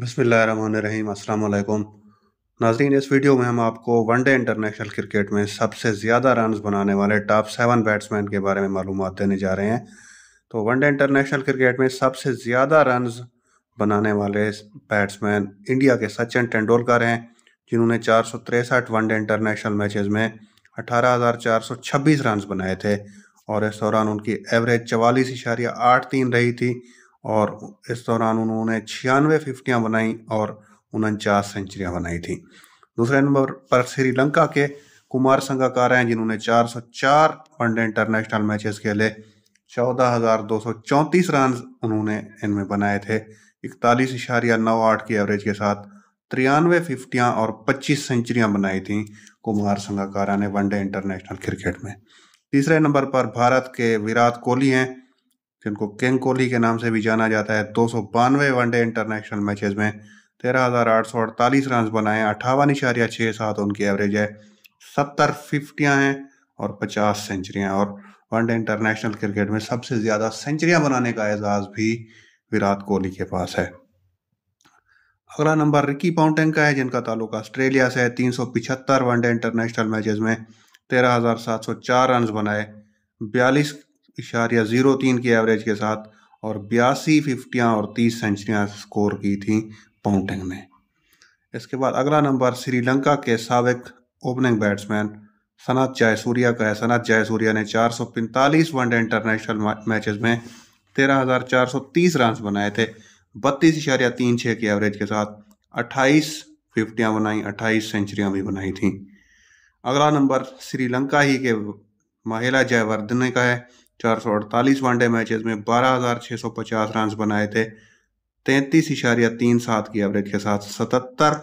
बसमीम् अल्लाम नाजरीन इस वीडियो में हम आपको वनडे इंटरनेशनल क्रिकेट में सबसे ज़्यादा रन बनाने वाले टॉप सेवन बैट्समैन के बारे में मालूम देने जा रहे हैं तो वनडे इंटरनेशनल क्रिकेट में सबसे ज़्यादा रन बनाने वाले बैट्समैन इंडिया के सचिन तेंदुलकर हैं जिन्होंने चार सौ तिरसठ वनडे इंटरनेशनल मैचेस में अठारह हज़ार चार सौ छब्बीस रन बनाए थे और इस दौरान उनकी एवरेज चवालीस इशारिया आठ तीन रही थी और इस दौरान उन्होंने छियानवे फिफ्टियाँ बनाई और उनचास सेंचुरियाँ बनाई थी दूसरे नंबर पर श्रीलंका के कुमार संगाकार हैं जिन्होंने 404 वनडे इंटरनेशनल मैचेस खेले चौदह हजार दो सौ चौंतीस रन उन्होंने इनमें बनाए थे इकतालीस इशारिया नौ आठ की एवरेज के साथ तिरानवे फिफ्टियाँ और पच्चीस सेंचुरियाँ बनाई थी कुमार संगाकारा ने वनडे इंटरनेशनल क्रिकेट में तीसरे नंबर पर भारत के विराट कोहली हैं जिनको किंग कोहली के नाम से भी जाना जाता है दो सौ बानवे वनडे इंटरनेशनल मैचेस में तेरह हज़ार आठ सौ अड़तालीस रन बनाए अठावन इशारिया छः सात उनकी एवरेज है सत्तर फिफ्टियाँ हैं और पचास सेंचुरियाँ और वनडे इंटरनेशनल क्रिकेट में सबसे ज़्यादा सेंचुरियाँ बनाने का एजाज़ भी विराट कोहली के पास है अगला नंबर रिकी पाउंटेंग का है जिनका ताल्लुक ऑस्ट्रेलिया से है तीन सौ पिछहत्तर वनडे इंटरनेशनल मैचेस में तेरह हज़ार सात सौ चार रन बनाए बयालीस इशारिया ज़ीरो तीन की एवरेज के साथ और बयासी फिफ्टियाँ और तीस सेंचुरियाँ स्कोर की थी पाउंटिंग ने इसके बाद अगला नंबर श्रीलंका के सबक ओपनिंग बैट्समैन सनत जयसूर्या का है सनत जयसूर्या ने 445 वनडे इंटरनेशनल मैचेस में 13,430 रन बनाए थे बत्तीस इशारिया तीन छः की एवरेज के साथ 28 फिफ्टियाँ बनाई 28 सेंचुरियाँ भी बनाई थी अगला नंबर श्रीलंका ही के महिला जयवर्धने का है चार सौ अड़तालीस वनडे मैचेस में बारह हज़ार सौ पचास रन बनाए थे तैंतीस इशारिया तीन सात की एवरेज के साथ सतहत्तर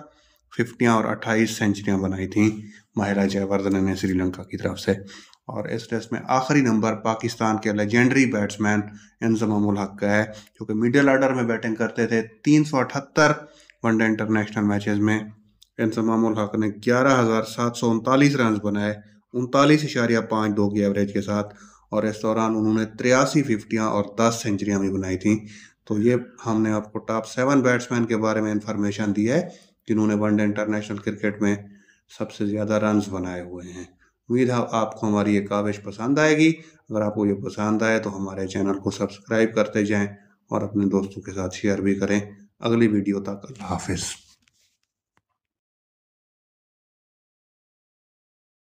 फिफ्टियाँ और अट्ठाईस सेंचुरियाँ बनाई थी माहिरा जयवर्धन ने श्रीलंका की तरफ से और इस टेस्ट में आखिरी नंबर पाकिस्तान के लेजेंडरी बैट्समैन इंजमाम हक का है जो कि मिडिल ऑर्डर में बैटिंग करते थे तीन सौ अठहत्तर वनडे इंटरनेशनल मैचेस में इंजमाम हक ने ग्यारह हज़ार सात सौ उनतालीस रन बनाए उनतालीस इशारिया पाँच दो की एवरेज के साथ और इस दौरान उन्होंने तिरासी फिफ्टियाँ और दस सेंचुरियाँ भी बनाई थी तो ये हमने आपको टॉप सेवन बैट्समैन के बारे में इन्फॉर्मेशन दी है जिन्होंने वनडे इंटरनेशनल क्रिकेट में सबसे ज़्यादा रन बनाए हुए हैं उम्मीद है आपको हमारी ये काविश पसंद आएगी अगर आपको ये पसंद आए तो हमारे चैनल को सब्सक्राइब करते जाएं और अपने दोस्तों के साथ शेयर भी करें अगली वीडियो तक हाफिज़